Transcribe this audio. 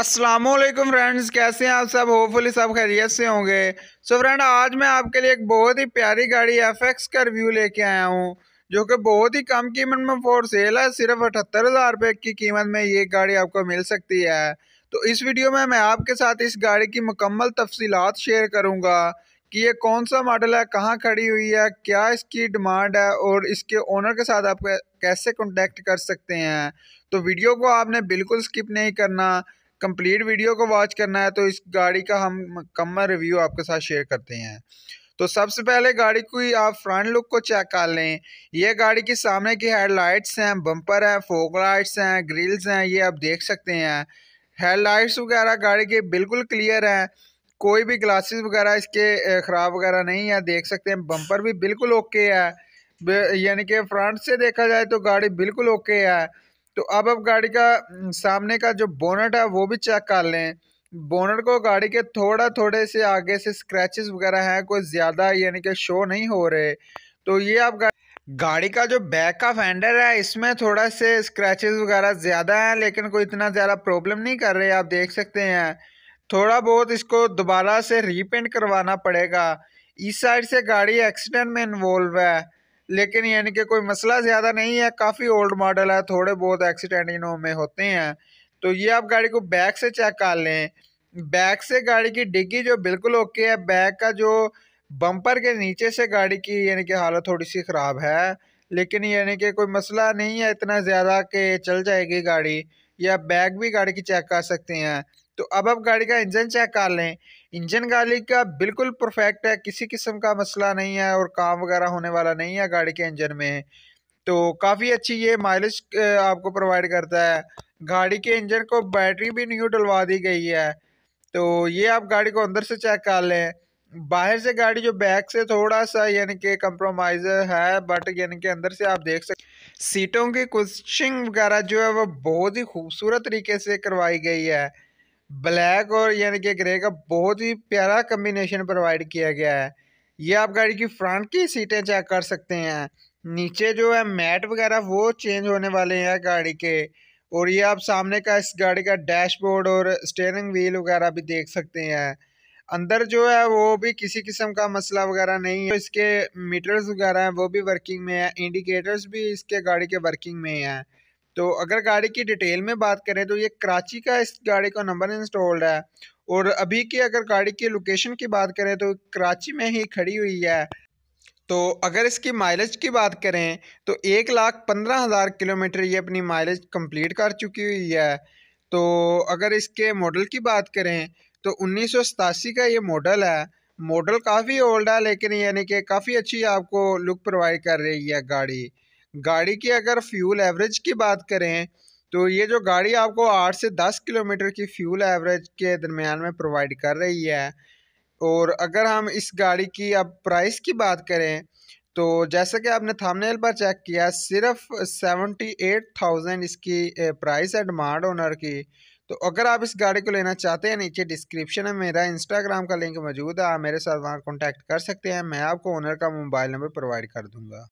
Aslam friends कैसे हैं आप सब होपफुली सब खैरियत से होंगे सो so फ्रेंड आज मैं आपके लिए एक बहुत ही प्यारी गाड़ी एफ एक्स का रिव्यू लेके आया हूँ जो कि बहुत ही कम कीमत में फोर सेल है सिर्फ अठहत्तर हज़ार रुपये की कीमत में ये गाड़ी आपको मिल सकती है तो इस वीडियो में मैं आपके साथ इस गाड़ी की मुकम्मल तफसीत शेयर करूँगा कि ये कौन सा मॉडल है कहाँ खड़ी हुई है क्या इसकी डिमांड है और इसके ओनर के साथ आप कैसे कॉन्टैक्ट कर सकते हैं तो वीडियो को आपने बिल्कुल स्किप नहीं करना कंप्लीट वीडियो को वॉच करना है तो इस गाड़ी का हम मकम्मल रिव्यू आपके साथ शेयर करते हैं तो सबसे पहले गाड़ी की आप फ्रंट लुक को चेक कर लें यह गाड़ी के सामने की हेडलाइट्स हैं बम्पर हैं फोक लाइट्स हैं ग्रिल्स हैं ये आप देख सकते हैं हेडलाइट्स वगैरह गाड़ी के बिल्कुल क्लियर हैं कोई भी ग्लासेस वगैरह इसके ख़राब वगैरह नहीं है देख सकते हैं बम्पर भी बिल्कुल ओके है यानी कि फ्रंट से देखा जाए तो गाड़ी बिल्कुल ओके है तो अब आप गाड़ी का सामने का जो बोनट है वो भी चेक कर लें बोनट को गाड़ी के थोड़ा थोड़े से आगे से स्क्रैचेस वगैरह हैं कोई ज़्यादा यानी कि शो नहीं हो रहे तो ये आप गा... गाड़ी का जो बैक का फेंडर है इसमें थोड़ा से स्क्रैचेस वगैरह ज़्यादा हैं लेकिन कोई इतना ज़्यादा प्रॉब्लम नहीं कर रहे आप देख सकते हैं थोड़ा बहुत इसको दोबारा से रीपेंट करवाना पड़ेगा इस साइड से गाड़ी एक्सीडेंट में इन्वॉल्व है लेकिन यानी कि कोई मसला ज़्यादा नहीं है काफ़ी ओल्ड मॉडल है थोड़े बहुत एक्सीडेंट इन में होते हैं तो ये आप गाड़ी को बैक से चेक कर लें बैक से गाड़ी की डिग्गी जो बिल्कुल ओके है बैक का जो बम्पर के नीचे से गाड़ी की यानी कि हालत थोड़ी सी ख़राब है लेकिन यानी कि कोई मसला नहीं है इतना ज़्यादा कि चल जाएगी गाड़ी या बैग भी गाड़ी की चेक कर सकते हैं तो अब आप गाड़ी का इंजन चेक कर लें इंजन गाड़ी का बिल्कुल परफेक्ट है किसी किस्म का मसला नहीं है और काम वगैरह होने वाला नहीं है गाड़ी के इंजन में तो काफ़ी अच्छी ये माइलेज आपको प्रोवाइड करता है गाड़ी के इंजन को बैटरी भी न्यू डलवा दी गई है तो ये आप गाड़ी को अंदर से चेक कर लें बाहर से गाड़ी जो बैक से थोड़ा सा यानी कि कंप्रोमाइज है बट यानी कि अंदर से आप देख सकते सीटों की कुशिंग वगैरह जो है वो बहुत ही खूबसूरत तरीके से करवाई गई है ब्लैक और यानी कि ग्रे का बहुत ही प्यारा कम्बिनेशन प्रोवाइड किया गया है ये आप गाड़ी की फ्रंट की सीटें चेक कर सकते हैं नीचे जो है मैट वगैरह वो चेंज होने वाले हैं गाड़ी के और ये आप सामने का इस गाड़ी का डैशबोर्ड और स्टेयरिंग व्हील वगैरह भी देख सकते हैं अंदर जो है वो भी किसी किस्म का मसला वगैरह नहीं है इसके मीटर्स वगैरह हैं वो भी वर्किंग में है इंडिकेटर्स भी इसके गाड़ी के वर्किंग में हैं तो अगर गाड़ी की डिटेल में बात करें तो ये कराची का इस गाड़ी का नंबर इंस्टॉल्ड है और अभी की अगर गाड़ी की लोकेशन की बात करें तो कराची में ही खड़ी हुई है तो अगर इसकी माइलेज की बात करें तो एक लाख पंद्रह हज़ार किलोमीटर ये अपनी माइलेज कंप्लीट कर चुकी हुई है तो अगर इसके मॉडल की बात करें तो उन्नीस का ये मॉडल है मॉडल काफ़ी ओल्ड है लेकिन यानी कि काफ़ी अच्छी आपको लुक प्रोवाइड कर रही है गाड़ी गाड़ी की अगर फ्यूल एवरेज की बात करें तो ये जो गाड़ी आपको आठ से दस किलोमीटर की फ्यूल एवरेज के दरमियान में प्रोवाइड कर रही है और अगर हम इस गाड़ी की अब प्राइस की बात करें तो जैसा कि आपने थामनेल पर चेक किया सिर्फ सेवेंटी एट थाउजेंड इसकी प्राइस है डिमांड ओनर की तो अगर आप इस गाड़ी को लेना चाहते हैं नीचे डिस्क्रिप्शन में मेरा इंस्टाग्राम का लिंक मौजूद है आप मेरे साथ वहाँ कॉन्टैक्ट कर सकते हैं मैं आपको ओनर का मोबाइल नंबर प्रोवाइड कर दूँगा